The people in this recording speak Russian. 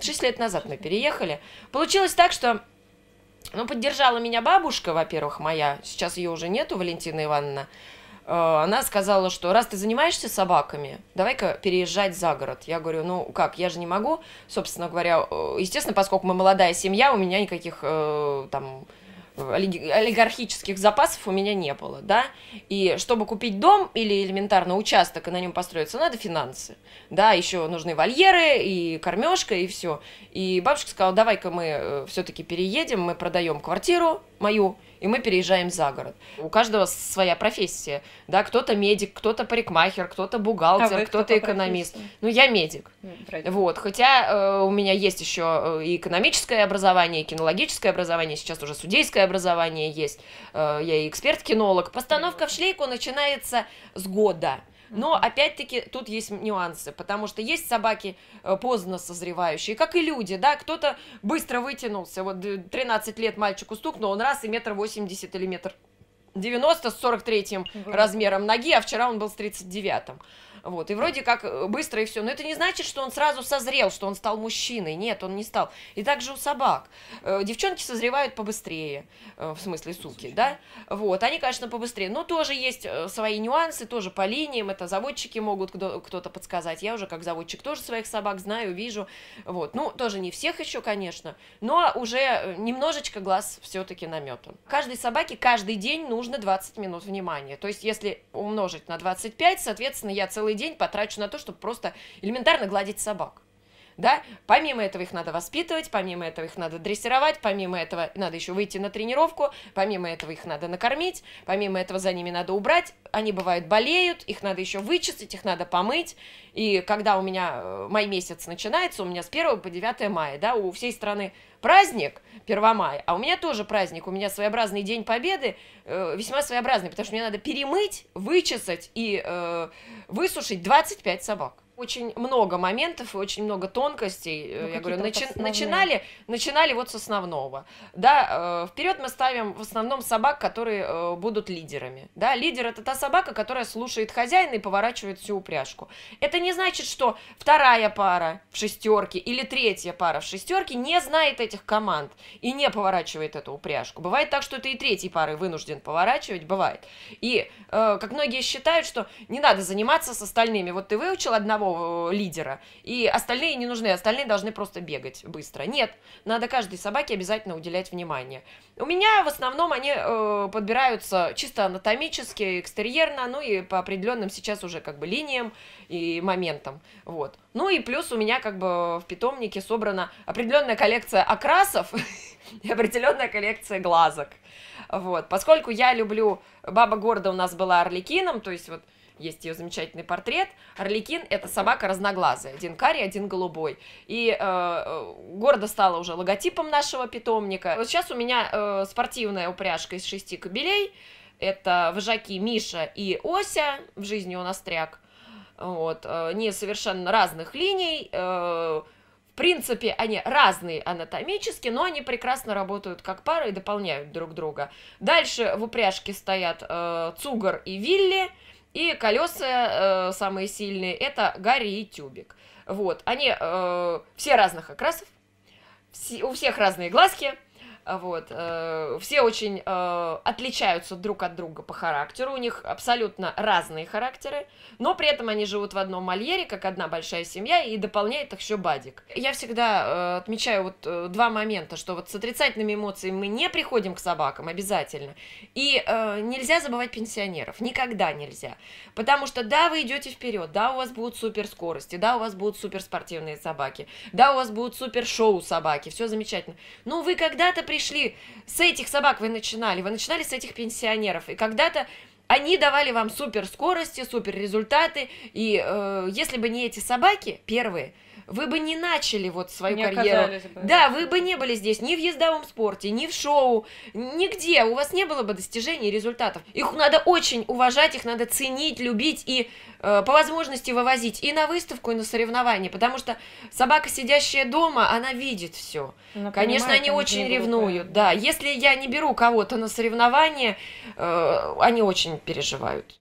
6 лет назад мы переехали. Получилось так, что ну, поддержала меня бабушка, во-первых, моя. Сейчас ее уже нету, Валентина Ивановна. Э, она сказала, что раз ты занимаешься собаками, давай-ка переезжать за город. Я говорю, ну как, я же не могу, собственно говоря. Э, естественно, поскольку мы молодая семья, у меня никаких э, там олигархических запасов у меня не было, да, и чтобы купить дом или элементарно участок и на нем построиться, надо финансы, да, еще нужны вольеры и кормежка и все. И бабушка сказала, давай-ка мы э, все-таки переедем, мы продаем квартиру мою и мы переезжаем за город. У каждого своя профессия, да, кто-то медик, кто-то парикмахер, кто-то бухгалтер, а кто-то экономист. Профессия? Ну, я медик. Правильно. Ну, вот, хотя э, у меня есть еще э, и экономическое образование, и кинологическое образование, сейчас уже судейское образование есть, э, я и эксперт-кинолог. Постановка в шлейку начинается с года. Но mm-hmm. опять-таки тут есть нюансы, потому что есть собаки э, поздно созревающие, как и люди, да, кто-то быстро вытянулся, вот 13 э, лет мальчику стукнул, он раз и метр восемьдесят или метр девяносто с 43 mm-hmm. размером ноги, а вчера он был с тридцать девятым вот, и вроде как э, быстро и все. Но это не значит, что он сразу созрел, что он стал мужчиной. Нет, он не стал. И также у собак. Э, девчонки созревают побыстрее, э, в смысле суки, да? Вот, они, конечно, побыстрее. Но тоже есть свои нюансы, тоже по линиям. Это заводчики могут кто-то подсказать. Я уже как заводчик тоже своих собак знаю, вижу. Вот, ну, тоже не всех еще, конечно, но уже немножечко глаз все-таки наметан. Каждой собаке каждый день нужно 20 минут внимания. То есть, если умножить на 25, соответственно, я целый день потрачу на то, чтобы просто элементарно гладить собак да, помимо этого их надо воспитывать, помимо этого их надо дрессировать, помимо этого надо еще выйти на тренировку, помимо этого их надо накормить, помимо этого за ними надо убрать, они бывают болеют, их надо еще вычистить, их надо помыть, и когда у меня э, май месяц начинается, у меня с 1 по 9 мая, да, у всей страны праздник 1 мая, а у меня тоже праздник, у меня своеобразный День Победы, э, весьма своеобразный, потому что мне надо перемыть, вычесать и э, высушить 25 собак очень много моментов и очень много тонкостей. Э, ну, Я говорю, начи- начинали, начинали вот с основного. Да, э, вперед мы ставим в основном собак, которые э, будут лидерами. Да, лидер это та собака, которая слушает хозяина и поворачивает всю упряжку. Это не значит, что вторая пара в шестерке или третья пара в шестерке не знает этих команд и не поворачивает эту упряжку. Бывает так, что ты и третьей пары вынужден поворачивать, бывает. И э, как многие считают, что не надо заниматься с остальными. Вот ты выучил одного одного э, лидера, и остальные не нужны, остальные должны просто бегать быстро. Нет, надо каждой собаке обязательно уделять внимание. У меня в основном они э, подбираются чисто анатомически, экстерьерно, ну и по определенным сейчас уже как бы линиям и моментам, вот. Ну и плюс у меня как бы в питомнике собрана определенная коллекция окрасов и определенная коллекция глазок. Вот, поскольку я люблю, баба Горда у нас была орликином, то есть вот есть ее замечательный портрет. Орликин — это собака разноглазая, один карий, один голубой. И э, э гордо стала уже логотипом нашего питомника. Вот сейчас у меня э, спортивная упряжка из шести кобелей. Это вожаки Миша и Ося, в жизни он остряк. Вот, э, не совершенно разных линий, э, в принципе, они разные анатомически, но они прекрасно работают как пара и дополняют друг друга. Дальше в упряжке стоят э, Цугар и Вилли. И колеса э, самые сильные это Гарри и Тюбик. Вот, они э, все разных окрасов, все, у всех разные глазки, а вот. Э, все очень э, отличаются друг от друга по характеру, у них абсолютно разные характеры, но при этом они живут в одном мальере как одна большая семья, и дополняет их еще Бадик. Я всегда э, отмечаю вот два момента, что вот с отрицательными эмоциями мы не приходим к собакам обязательно, и нельзя забывать пенсионеров, никогда нельзя, потому что да, вы идете вперед, да, у вас будут суперскорости, да, у вас будут суперспортивные собаки, да, у вас будут супершоу собаки, все замечательно, но вы когда-то при пришли, с этих собак вы начинали, вы начинали с этих пенсионеров. И когда-то они давали вам супер скорости, супер результаты. И э, если бы не эти собаки, первые, вы бы не начали вот свою не карьеру. Бы. Да, вы бы не были здесь ни в ездовом спорте, ни в шоу, нигде. У вас не было бы достижений и результатов. Их надо очень уважать, их надо ценить, любить и э, по возможности вывозить и на выставку, и на соревнования. Потому что собака, сидящая дома, она видит все. Она Конечно, понимает, они очень ревнуют. Да, если я не беру кого-то на соревнования, э, они очень переживают.